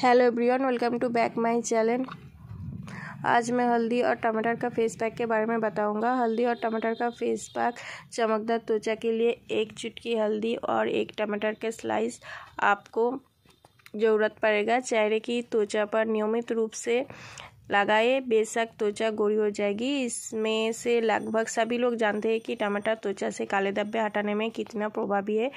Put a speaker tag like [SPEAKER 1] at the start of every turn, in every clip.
[SPEAKER 1] hello everyone welcome to back my channel आज मैं हल्दी और टमाटर का फेस पैक के बारे में बताऊंगा हल्दी और टमाटर का फेस पैक चमकदार त्वचा के लिए एक चुटकी हल्दी और एक टमाटर के स्लाइस आपको ज़रूरत पड़ेगा चेहरे की त्वचा पर नियमित रूप से लगाए बेशक त्वचा गोरी हो जाएगी इसमें से लगभग सभी लोग जानते हैं कि टमाटर त्वचा से काले धब्बे हटाने में कितना प्रभावी है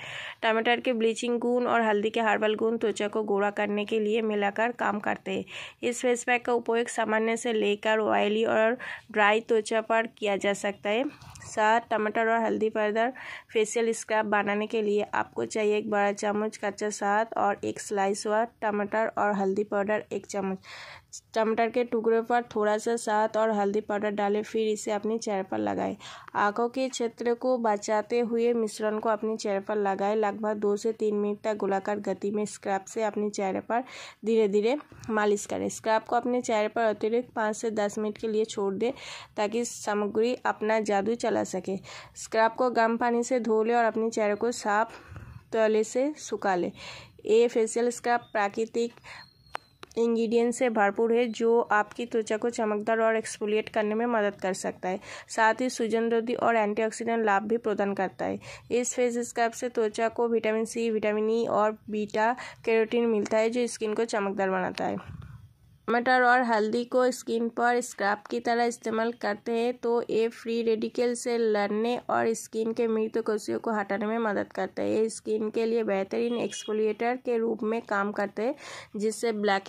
[SPEAKER 1] टमाटर के ब्लीचिंग गुण और हल्दी के हर्बल गुण त्वचा को गोरा करने के लिए मिलाकर काम करते हैं इस फेस पैक का उपयोग सामान्य से लेकर ऑयली और ड्राई त्वचा पर किया जा सकता है साथ टमाटर और हल्दी पाउडर फेशियल स्क्रब बनाने के लिए आपको चाहिए एक बड़ा चम्मच कच्चा साथ और एक स्लाइस हुआ टमाटर और हल्दी पाउडर एक चम्मच टमाटर के टुकड़े पर थोड़ा सा साथ और हल्दी पाउडर डालें फिर इसे अपने चेहरे पर लगाएं आंखों के क्षेत्र को बचाते हुए मिश्रण को अपने चेहरे पर लगाएं लगभग दो से तीन मिनट तक गोलाकार गति में स्क्रब से अपने चेहरे पर धीरे धीरे मालिश करें स्क्रब को अपने चेहरे पर अतिरिक्त पाँच से दस मिनट के लिए छोड़ दें ताकि सामग्री अपना जादू चला चला सके स्क्रब को गर्म पानी से धो ले और अपने चेहरे को साफ तले से सुखा ले ए फेशियल स्क्रब प्राकृतिक इंग्रेडिएंट से भरपूर है जो आपकी त्वचा को चमकदार और एक्सफोलिएट करने में मदद कर सकता है साथ ही सूजन रोधी और एंटीऑक्सीडेंट लाभ भी प्रदान करता है इस फेस स्क्रब से त्वचा को vitamin C vitamin E e और बीटा कैरोटीन मिलता है जो स्किन को चमकदार बनाता है टमाटर और हल्दी को स्किन पर स्क्रब की तरह इस्तेमाल करते हैं तो ये फ्री रेडिकल से लड़ने और स्किन के मृत कोशियों को हटाने में मदद करता है ये स्किन के लिए बेहतरीन एक्सफोलिएटर के रूप में काम करते हैं जिससे ब्लैक